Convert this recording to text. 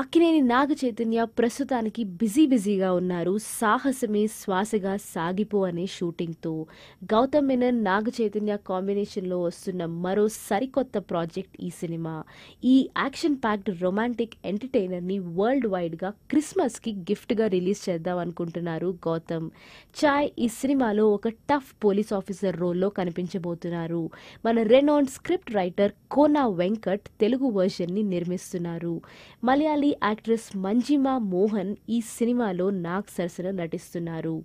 అక్కినేని నాగ చైతన్య ప్రస్తుతానికి బిజీ బిజీగా ఉన్నారు సాహసమే శ్వాసగా సాగిపో అనే షూటింగ్తో గౌతమ్ మెనన్ నాగ చైతన్య కాంబినేషన్లో వస్తున్న మరో సరికొత్త ప్రాజెక్ట్ ఈ సినిమా ఈ యాక్షన్ ప్యాక్డ్ రొమాంటిక్ ఎంటర్టైనర్ని వరల్డ్ వైడ్గా క్రిస్మస్కి గిఫ్ట్గా రిలీజ్ చేద్దాం అనుకుంటున్నారు గౌతమ్ చాయ్ ఈ సినిమాలో ఒక టఫ్ పోలీస్ ఆఫీసర్ రోల్లో కనిపించబోతున్నారు మన renowned script writer Kona Venkat Telugu వర్షన్ని నిర్మిస్తున్నారు మలయాళ మలయాళీ యాక్ట్రెస్ మంజిమా మోహన్ ఈ సినిమాలో నాగ్ సరసన నటిస్తున్నారు